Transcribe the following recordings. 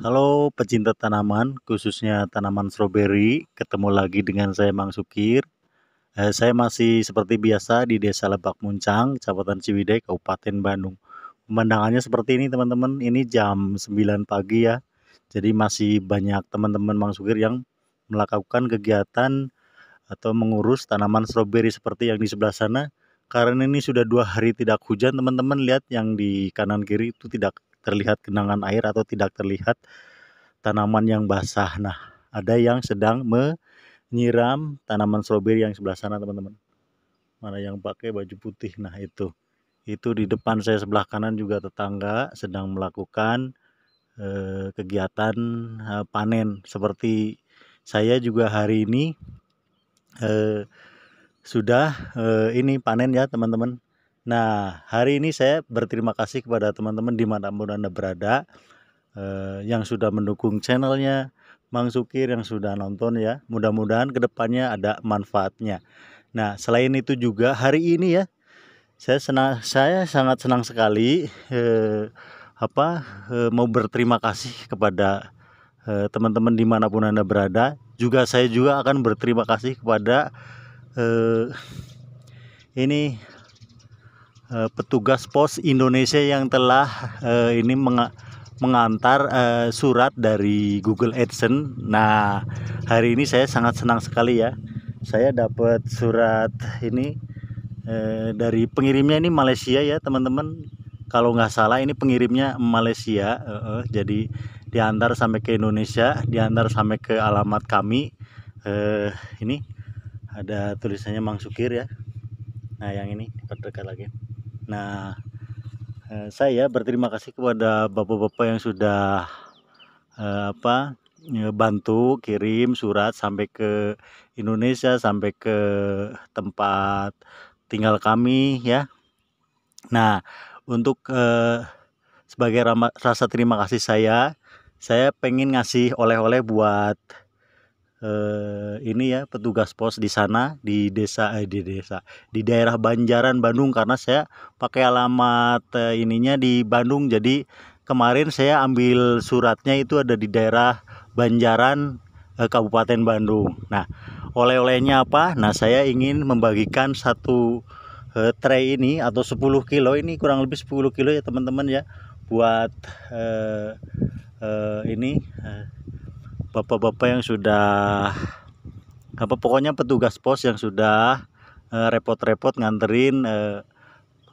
Halo pecinta tanaman, khususnya tanaman stroberi. Ketemu lagi dengan saya Mang Sukir. Eh, saya masih seperti biasa di Desa Lebak Muncang, Kecamatan Ciwidey, Kabupaten Bandung. Pemandangannya seperti ini teman-teman. Ini jam 9 pagi ya. Jadi masih banyak teman-teman Mang Sukir yang melakukan kegiatan atau mengurus tanaman stroberi seperti yang di sebelah sana. Karena ini sudah dua hari tidak hujan, teman-teman lihat yang di kanan kiri itu tidak terlihat genangan air atau tidak terlihat tanaman yang basah. Nah, ada yang sedang menyiram tanaman stroberi yang sebelah sana, teman-teman. Mana yang pakai baju putih? Nah, itu. Itu di depan saya sebelah kanan juga tetangga sedang melakukan eh, kegiatan eh, panen seperti saya juga hari ini eh, sudah eh, ini panen ya, teman-teman Nah, hari ini saya berterima kasih kepada teman-teman di dimanapun Anda berada eh, yang sudah mendukung channelnya, Mang Sukir yang sudah nonton ya. Mudah-mudahan kedepannya ada manfaatnya. Nah, selain itu juga hari ini ya, saya senang, saya sangat senang sekali eh, apa eh, mau berterima kasih kepada eh, teman-teman dimanapun anda berada. Juga saya juga akan berterima kasih kepada eh, ini Eh, petugas pos Indonesia yang telah uh, ini meng mengantar uh, surat dari Google AdSense. Nah, hari ini saya sangat senang sekali ya. Saya dapat surat ini uh, dari pengirimnya ini Malaysia ya, teman-teman. Kalau nggak salah ini pengirimnya Malaysia. Uh, uh, jadi diantar sampai ke Indonesia, diantar sampai ke alamat kami. Uh, ini ada tulisannya Mang Sukir ya. Nah, yang ini dekat-dekat lagi. Nah, eh, saya berterima kasih kepada bapak-bapak yang sudah eh, apa bantu kirim surat sampai ke Indonesia sampai ke tempat tinggal kami ya. Nah, untuk eh, sebagai rasa terima kasih saya, saya pengen ngasih oleh-oleh buat eh, ini ya petugas pos di sana di desa eh, di desa di daerah Banjaran Bandung karena saya pakai alamat eh, ininya di Bandung jadi kemarin saya ambil suratnya itu ada di daerah Banjaran eh, Kabupaten Bandung. Nah, oleh-olehnya apa? Nah, saya ingin membagikan satu eh, tray ini atau 10 kilo ini kurang lebih 10 kilo ya teman-teman ya buat eh, eh, ini eh, bapak-bapak yang sudah apa pokoknya petugas pos yang sudah eh, repot-repot uh, nganterin uh,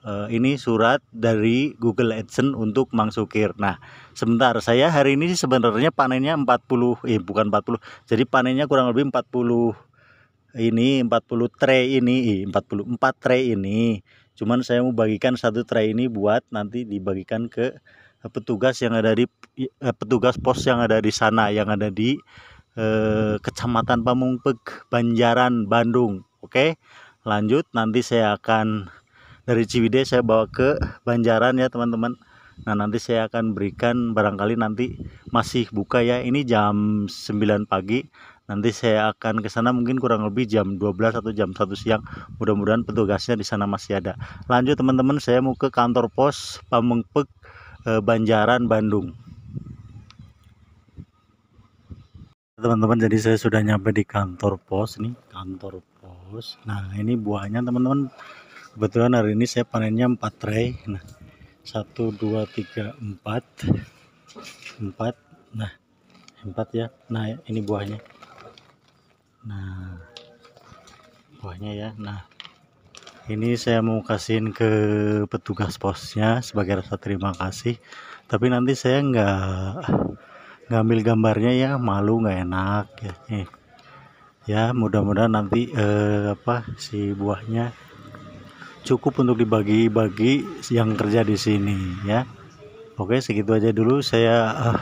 uh, ini surat dari Google AdSense untuk Mang Sukir. Nah, sebentar saya hari ini sebenarnya panennya 40 eh bukan 40. Jadi panennya kurang lebih 40 ini 40 tray ini eh, 40 tray ini. Cuman saya mau bagikan satu tray ini buat nanti dibagikan ke Eh, petugas yang ada di eh, petugas pos yang ada di sana yang ada di eh, Kecamatan Pamungpek, Banjaran, Bandung. Oke. Lanjut nanti saya akan dari Ciwide saya bawa ke Banjaran ya, teman-teman. Nah, nanti saya akan berikan barangkali nanti masih buka ya. Ini jam 9 pagi. Nanti saya akan ke sana mungkin kurang lebih jam 12 atau jam 1 siang. Mudah-mudahan petugasnya di sana masih ada. Lanjut teman-teman, saya mau ke kantor pos Pamungpek Banjaran Bandung teman-teman jadi saya sudah nyampe di kantor pos nih kantor pos nah ini buahnya teman-teman kebetulan hari ini saya panennya 4 tray nah 1 2 3 4 4 nah 4 ya nah ini buahnya nah buahnya ya nah ini saya mau kasihin ke petugas posnya sebagai rasa terima kasih tapi nanti saya nggak ngambil gambarnya ya malu nggak enak ya eh. ya mudah-mudahan nanti eh, apa si buahnya cukup untuk dibagi-bagi yang kerja di sini ya oke segitu aja dulu saya eh,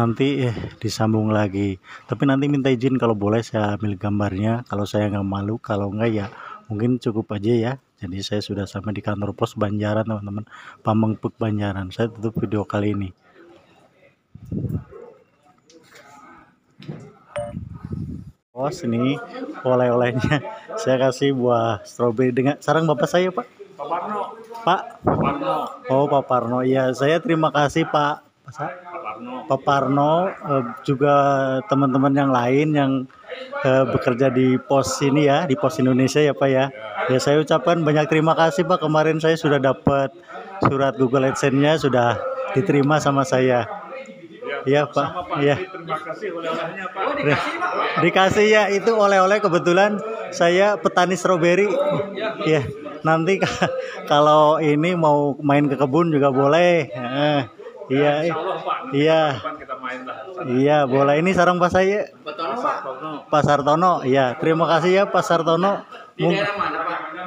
nanti eh, disambung lagi tapi nanti minta izin kalau boleh saya ambil gambarnya kalau saya nggak malu kalau nggak ya mungkin cukup aja ya jadi saya sudah sampai di kantor pos Banjaran teman-teman Pamengpek Banjaran saya tutup video kali ini pos ini oleh-olehnya saya kasih buah stroberi dengan sarang bapak saya pak Pak Parno Pak oh Pak Parno ya saya terima kasih Pak Pak Parno, Pak Parno eh, juga teman-teman yang lain yang uh, bekerja di pos ini ya, di pos Indonesia ya Pak ya. Ya saya ucapkan banyak terima kasih Pak. Kemarin saya sudah dapat surat Google AdSense-nya sudah diterima sama saya. Iya, ya, Pak. Ya. Terima kasih oleh-olehnya oh, Pak. dikasih, ya itu oleh-oleh kebetulan saya petani stroberi. ya. Iya. Nanti kalau ini mau main ke kebun juga boleh. Ya, iya. Iya. Iya, bola ini sarang pas saya. Pasar Tono. Iya, terima kasih ya Pasar Tono.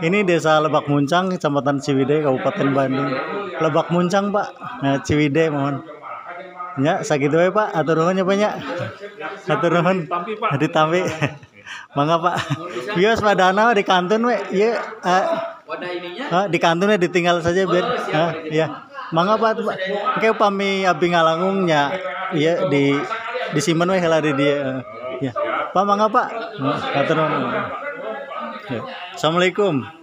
Ini Desa Lebak Muncang, Kecamatan Ciwidey, Kabupaten Bandung. Lebak Muncang, Pak. Nah, Ciwidey mohon. Ya, sakit wae ya, Pak, atur nuhun ya banyak. Ya. Atur nuhun. Ditampi. Mangga Pak. Bios iya, padana di kantun we. Iya. Eh. Wadah ininya. di kantunnya ditinggal saja oh, biar. Iya. Mangga Pak. Engke pami abi ngalangungnya. Iya di di simen we lari dia. Eh. Pak, mangga Pak. Matur nuwun. Assalamualaikum.